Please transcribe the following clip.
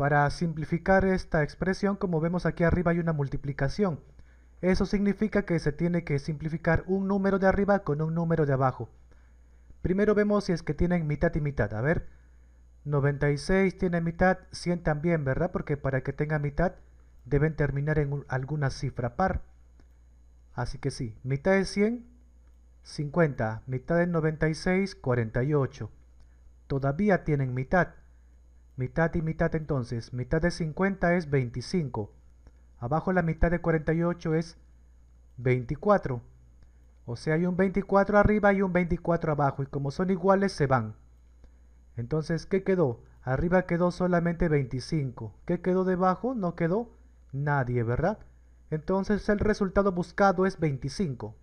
Para simplificar esta expresión, como vemos aquí arriba hay una multiplicación. Eso significa que se tiene que simplificar un número de arriba con un número de abajo. Primero vemos si es que tienen mitad y mitad. A ver, 96 tiene mitad, 100 también, ¿verdad? Porque para que tenga mitad deben terminar en alguna cifra par. Así que sí, mitad de 100, 50, mitad de 96, 48. Todavía tienen mitad. Mitad y mitad entonces. Mitad de 50 es 25. Abajo la mitad de 48 es 24. O sea, hay un 24 arriba y un 24 abajo. Y como son iguales, se van. Entonces, ¿qué quedó? Arriba quedó solamente 25. ¿Qué quedó debajo? No quedó nadie, ¿verdad? Entonces el resultado buscado es 25.